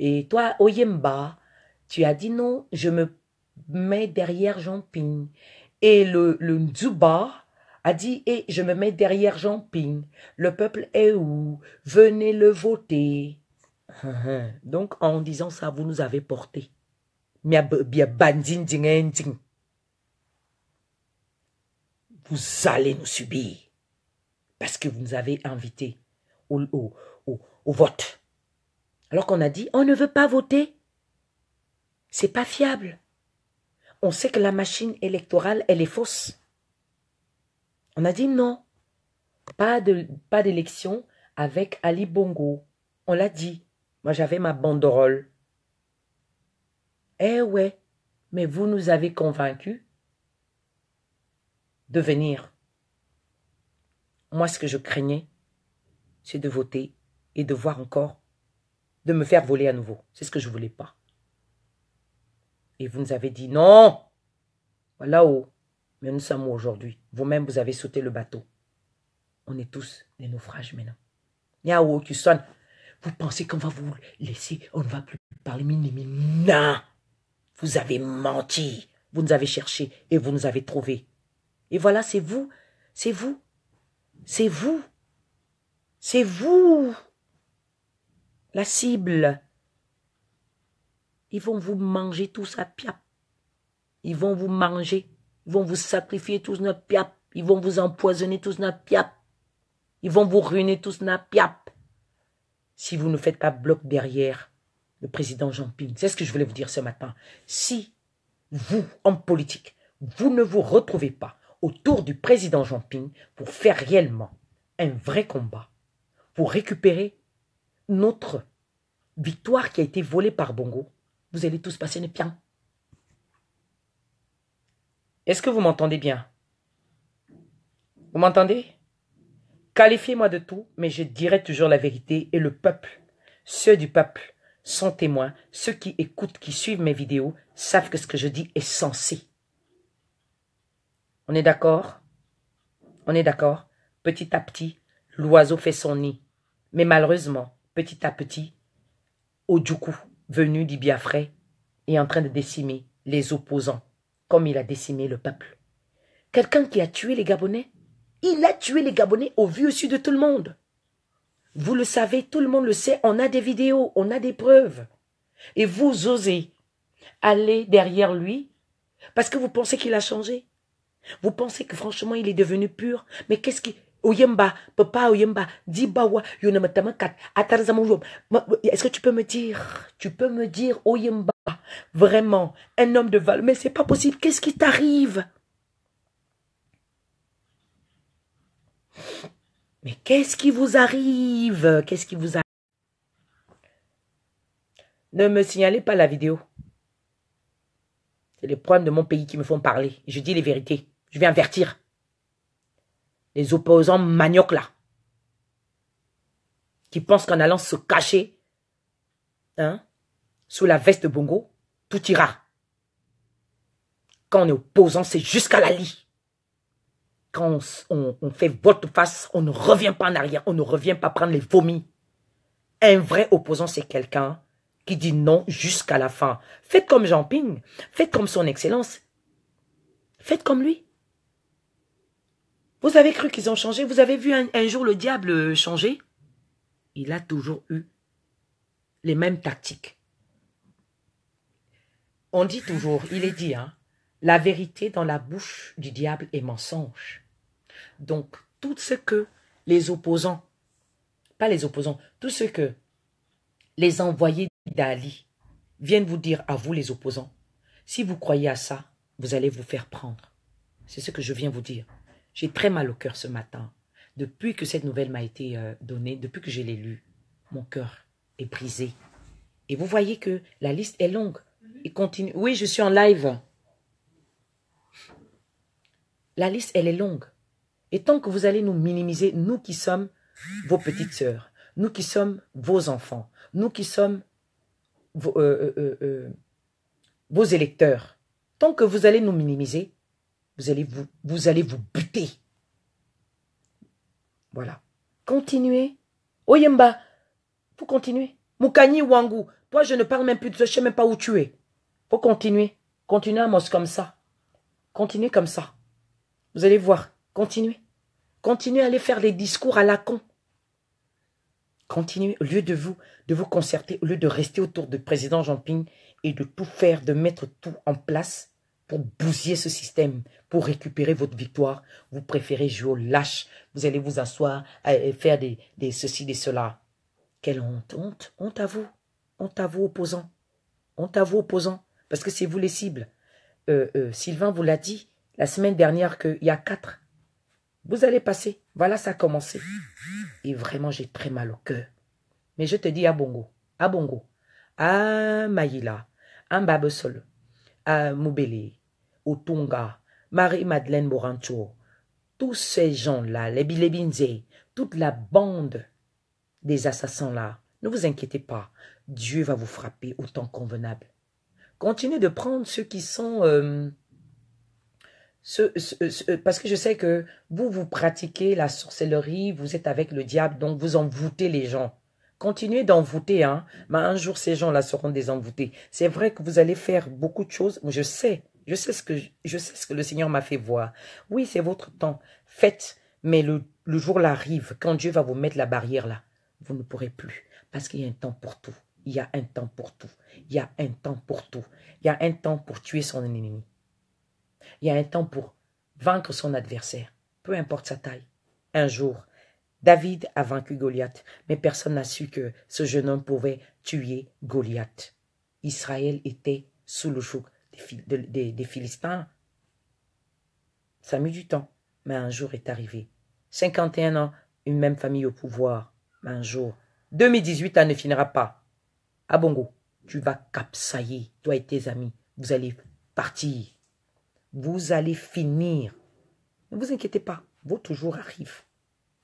Et toi, Oyemba, tu as dit non, je me mets derrière Jean-Ping. Et le, le a dit et eh, je me mets derrière Jean Ping. Le peuple est où Venez le voter. Donc en disant ça, vous nous avez portés. Vous allez nous subir parce que vous nous avez invités au, vote. Alors qu'on a dit on ne veut pas voter. C'est pas fiable. On sait que la machine électorale, elle est fausse. On a dit non. Pas pas d'élection avec Ali Bongo. On l'a dit. Moi j'avais ma banderole. Eh ouais, mais vous nous avez convaincus de venir. Moi, ce que je craignais, c'est de voter et de voir encore, de me faire voler à nouveau. C'est ce que je ne voulais pas. Et vous nous avez dit non Voilà où Mais nous sommes aujourd'hui Vous-même, vous avez sauté le bateau. On est tous des naufrages maintenant. Yahoo, tu sonnes. Vous pensez qu'on va vous laisser On ne va plus parler. Non vous avez menti, vous nous avez cherchés et vous nous avez trouvés. Et voilà, c'est vous, c'est vous, c'est vous, c'est vous, la cible. Ils vont vous manger tous à piap. Ils vont vous manger, ils vont vous sacrifier tous nos piap. Ils vont vous empoisonner tous nos piap. Ils vont vous ruiner tous nos piap. Si vous ne faites pas bloc derrière, le président Jean Ping. C'est ce que je voulais vous dire ce matin. Si vous, en politique, vous ne vous retrouvez pas autour du président Jean Ping pour faire réellement un vrai combat, pour récupérer notre victoire qui a été volée par Bongo, vous allez tous passer une pian. Est-ce que vous m'entendez bien Vous m'entendez Qualifiez-moi de tout, mais je dirai toujours la vérité et le peuple, ceux du peuple, sans témoins. Ceux qui écoutent, qui suivent mes vidéos, savent que ce que je dis est sensé. On est d'accord On est d'accord Petit à petit, l'oiseau fait son nid. Mais malheureusement, petit à petit, Ojuku, venu d'Ibiafré, est en train de décimer les opposants, comme il a décimé le peuple. Quelqu'un qui a tué les Gabonais Il a tué les Gabonais au vu au de tout le monde. Vous le savez, tout le monde le sait, on a des vidéos, on a des preuves. Et vous osez aller derrière lui parce que vous pensez qu'il a changé. Vous pensez que franchement il est devenu pur. Mais qu'est-ce qui... Oyemba, papa Oyemba, Dibawa, Atarzamoujoum. Est-ce que tu peux me dire, tu peux me dire, Oyemba, vraiment, un homme de valeur, mais c'est pas possible, qu'est-ce qui t'arrive? Mais qu'est-ce qui vous arrive Qu'est-ce qui vous arrive Ne me signalez pas la vidéo. C'est les problèmes de mon pays qui me font parler. Je dis les vérités. Je vais avertir. Les opposants manioc là, qui pensent qu'en allant se cacher hein, sous la veste de Bongo, tout ira. Quand on est opposant, c'est jusqu'à la lit quand on, fait votre face, on ne revient pas en arrière, on ne revient pas prendre les vomis. Un vrai opposant, c'est quelqu'un qui dit non jusqu'à la fin. Faites comme Jean Ping, faites comme son excellence, faites comme lui. Vous avez cru qu'ils ont changé, vous avez vu un, un jour le diable euh, changer Il a toujours eu les mêmes tactiques. On dit toujours, il est dit, hein, la vérité dans la bouche du diable est mensonge. Donc, tout ce que les opposants, pas les opposants, tout ce que les envoyés d'Ali viennent vous dire à vous les opposants, si vous croyez à ça, vous allez vous faire prendre. C'est ce que je viens vous dire. J'ai très mal au cœur ce matin. Depuis que cette nouvelle m'a été euh, donnée, depuis que je l'ai lue, mon cœur est brisé. Et vous voyez que la liste est longue. Et continue. Oui, je suis en live. La liste, elle est longue. Et tant que vous allez nous minimiser, nous qui sommes vos petites sœurs, nous qui sommes vos enfants, nous qui sommes vos, euh, euh, euh, électeurs, tant que vous allez nous minimiser, vous allez vous, vous allez vous buter. Voilà. Continuez. Oyemba, faut continuer. Mukani Wangu, toi je ne parle même plus de ce, je ne sais même pas où tu es. Faut continuer. Continuez à Mos comme ça. Continuez comme ça. Vous allez voir. Continuez. Continuez à aller faire les discours à la con. Continuez, au lieu de vous, de vous concerter, au lieu de rester autour de président Jean-Ping et de tout faire, de mettre tout en place pour bousiller ce système, pour récupérer votre victoire, vous préférez jouer au lâche. Vous allez vous asseoir et faire des, ceci, des cela. Quelle honte, honte, honte à vous, honte à vous opposants, honte à vous opposants, parce que c'est vous les cibles. Euh, euh, Sylvain vous l'a dit la semaine dernière qu'il y a quatre vous allez passer. Voilà, ça a commencé. Et vraiment, j'ai très mal au cœur. Mais je te dis à Bongo, à Bongo, à Maïla, à Mbabesol, à Moubele, au Tonga, Marie-Madeleine Borancho, tous ces gens-là, les Bilebinze, toute la bande des assassins-là, ne vous inquiétez pas, Dieu va vous frapper au temps convenable. Continuez de prendre ceux qui sont euh, euh, parce que je sais que vous, vous pratiquez la sorcellerie, vous êtes avec le diable, donc vous envoûtez les gens. Continuez d'envoûter, hein. Mais un jour, ces gens-là seront désenvoûtés. C'est vrai que vous allez faire beaucoup de choses. Je sais, je sais ce que, je sais ce que le Seigneur m'a fait voir. Oui, c'est votre temps. Faites, mais le, le jour l'arrive, quand Dieu va vous mettre la barrière là, vous ne pourrez plus. Parce qu'il y a un temps pour tout. Il y a un temps pour tout. Il y a un temps pour tout. Il y a un temps pour tuer son ennemi. Il y a un temps pour vaincre son adversaire, peu importe sa taille. Un jour, David a vaincu Goliath, mais personne n'a su que ce jeune homme pouvait tuer Goliath. Israël était sous le choc des, Philistins. Ça a mis du temps, mais un jour est arrivé. 51 ans, une même famille au pouvoir, mais un jour. 2018, ça ne finira pas. À ah, Bongo, tu vas capsailler, toi et tes amis. Vous allez partir. Vous allez finir. Ne vous inquiétez pas, vous toujours arrive.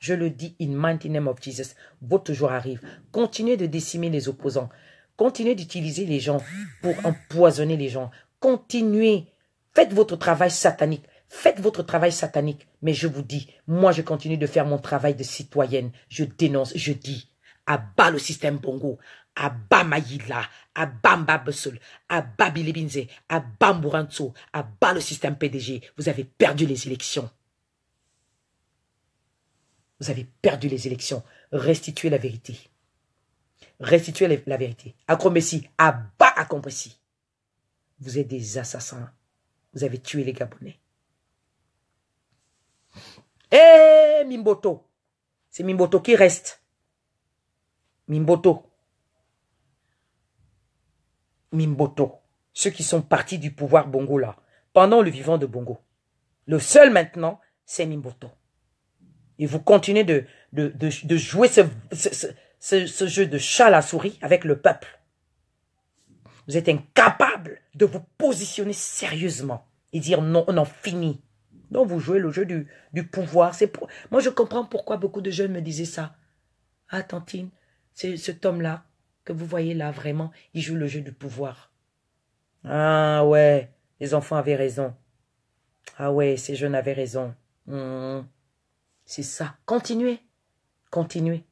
Je le dis in mighty name of Jesus, vos toujours arrive. Continuez de décimer les opposants. Continuez d'utiliser les gens pour empoisonner les gens. Continuez. Faites votre travail satanique. Faites votre travail satanique. Mais je vous dis, moi je continue de faire mon travail de citoyenne. Je dénonce, je dis. À bas le système Bongo abamayila abamba à ababilibinze à bas le système PDG vous avez perdu les élections vous avez perdu les élections restituez la vérité restituez la, vérité Akromessi bas Akromessi vous êtes des assassins vous avez tué les Gabonais Eh Mimboto c'est Mimboto qui reste Mimboto Mimboto, ceux qui sont partis du pouvoir bongo là, pendant le vivant de Bongo. Le seul maintenant, c'est Mimboto. Et vous continuez de, de, de, jouer ce, ce, ce, jeu de chat à la souris avec le peuple. Vous êtes incapable de vous positionner sérieusement et dire non, on en finit. Donc vous jouez le jeu du, du pouvoir. C'est pour... Moi je comprends pourquoi beaucoup de jeunes me disaient ça. Ah Tantine, c'est cet homme-là, vous voyez là, vraiment, il jouent le jeu du pouvoir. Ah ouais, les enfants avaient raison. Ah ouais, ces jeunes avaient raison. Hmm. C'est ça. Continuez. Continuez.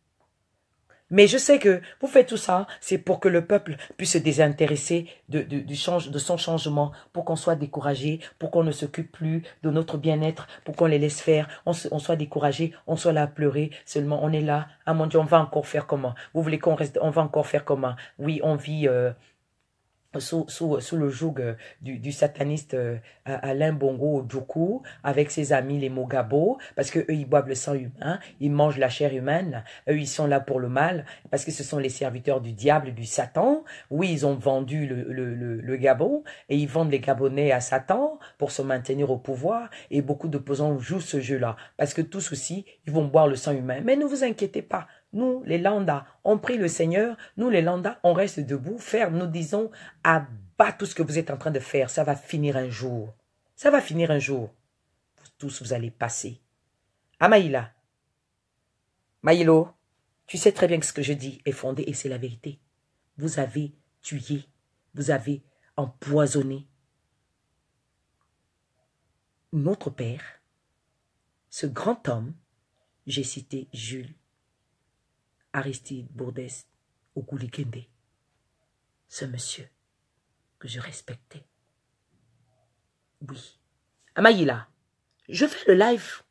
Mais je sais que vous faites tout ça, c'est pour que le peuple puisse se désintéresser de, du change, de son changement, pour qu'on soit découragé, pour qu'on ne s'occupe plus de notre bien-être, pour qu'on les laisse faire, on, on soit découragé, on soit là à pleurer, seulement on est là, ah mon Dieu, on va encore faire comment Vous voulez qu'on reste, on va encore faire comment Oui, on vit... Euh, sous, sous, sous, le joug euh, du, du sataniste euh, Alain Bongo Djoukou, avec ses amis les Mogabo, parce que eux ils boivent le sang humain, ils mangent la chair humaine, eux ils sont là pour le mal, parce que ce sont les serviteurs du diable, du Satan. Oui, ils ont vendu le, le, le, le Gabon, et ils vendent les Gabonais à Satan pour se maintenir au pouvoir, et beaucoup d'opposants jouent ce jeu-là, parce que tous aussi, ils vont boire le sang humain. Mais ne vous inquiétez pas, nous, les Landas, on prie le Seigneur. Nous, les Landas, on reste debout, Faire, Nous disons, abat tout ce que vous êtes en train de faire. Ça va finir un jour. Ça va finir un jour. Vous tous, vous allez passer. Amaïla. Ah, Maïlo, tu sais très bien que ce que je dis est fondé et c'est la vérité. Vous avez tué. Vous avez empoisonné notre père, ce grand homme, j'ai cité Jules Aristide Bourdès Okulikende, ce monsieur que je respectais. Oui. Amaïla, je fais le live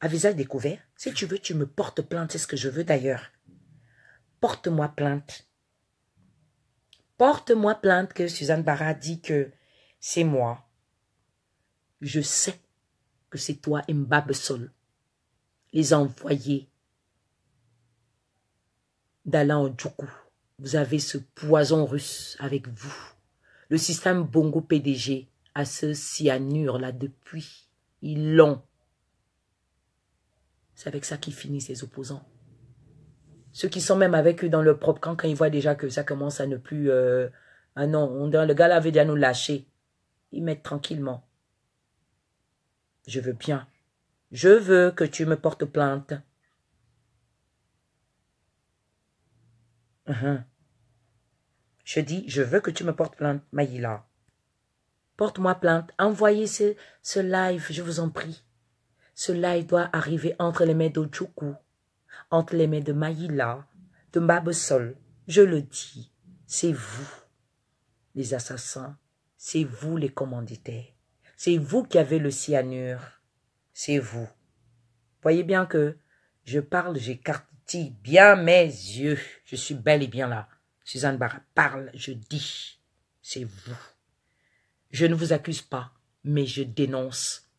à visage découvert. Si tu veux, tu me portes plainte, c'est ce que je veux d'ailleurs. Porte-moi plainte. Porte-moi plainte que Suzanne Barra dit que c'est moi. Je sais que c'est toi, Sol. Les envoyés d'Alain Oduku, Vous avez ce poison russe avec vous. Le système Bongo PDG a ce cyanure là depuis. Ils l'ont. C'est avec ça qu'ils finissent les opposants. Ceux qui sont même avec eux dans leur propre camp, quand ils voient déjà que ça commence à ne plus... Euh, ah non, on, le gars là avait déjà nous lâcher. Ils mettent tranquillement. Je veux bien. Je veux que tu me portes plainte. Uh-huh. Je dis, je veux que tu me portes plainte, Maïla. Porte-moi plainte. Envoyez ce, live, je vous en prie. Ce live doit arriver entre les mains d'Ochuku, entre les mains de Maïla, de Mabesol. Je le dis, c'est vous, les assassins. C'est vous, les commanditaires. C'est vous qui avez le cyanure. C'est vous. Voyez bien que je parle, j'écarte Tiens bien mes yeux. Je suis bel et bien là. Suzanne Barra parle, je dis. C'est vous. Je ne vous accuse pas, mais je dénonce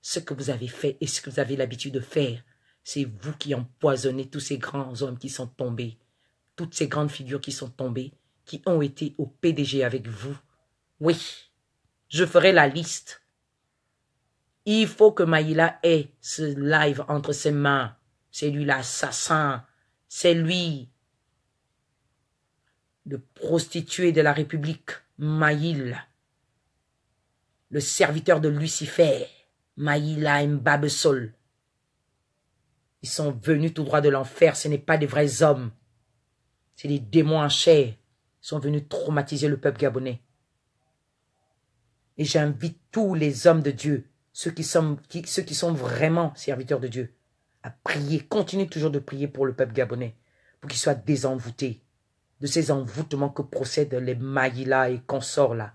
ce que vous avez fait et ce que vous avez l'habitude de faire. C'est vous qui empoisonnez tous ces grands hommes qui sont tombés, toutes ces grandes figures qui sont tombées, qui ont été au PDG avec vous. Oui, je ferai la liste. Il faut que Maïla ait ce live entre ses mains. C'est lui l'assassin. C'est lui le prostitué de la République, Maïl. Le serviteur de Lucifer, Maïla Mbabesol. Ils sont venus tout droit de l'enfer, ce n'est pas des vrais hommes. C'est des démons en Ils sont venus traumatiser le peuple gabonais. Et j'invite tous les hommes de Dieu, ceux qui sont, ceux qui sont vraiment serviteurs de Dieu, à prier, continue toujours de prier pour le peuple gabonais, pour qu'il soit désenvoûté de ces envoûtements que procèdent les Maïla et consorts là.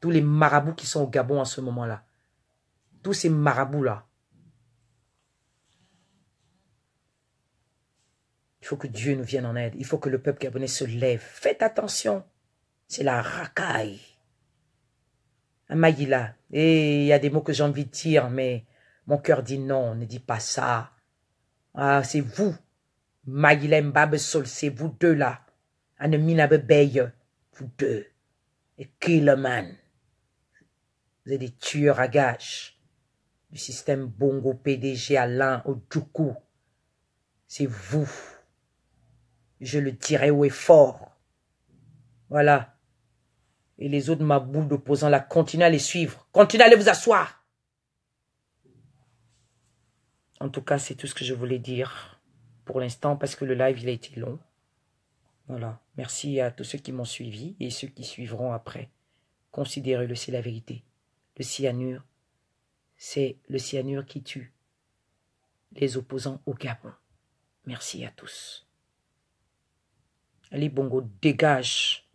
Tous les marabouts qui sont au Gabon en ce moment-là. Tous ces marabouts-là. Il faut que Dieu nous vienne en aide. Il faut que le peuple gabonais se lève. Faites attention. C'est la racaille. Maïla. Et eh, il y a des mots que j'ai envie de dire, mais mon cœur dit non, ne dis pas ça. Ah, c'est vous, Maïlem Babesol, c'est vous deux là. Annemina Bebeye, vous deux. Et Killerman. Vous êtes des tueurs à gages. Du système Bongo PDG à l'un au C'est vous. Je le dirai au et fort. Voilà. Et les autres boule d'opposants la continuez à les suivre. Continuez à les vous asseoir. En tout cas, c'est tout ce que je voulais dire pour l'instant parce que le live, il a été long. Voilà. Merci à tous ceux qui m'ont suivi et ceux qui suivront après. Considérez-le, c'est la vérité. Le cyanure, c'est le cyanure qui tue les opposants au Gabon. Merci à tous. Allez, Bongo dégage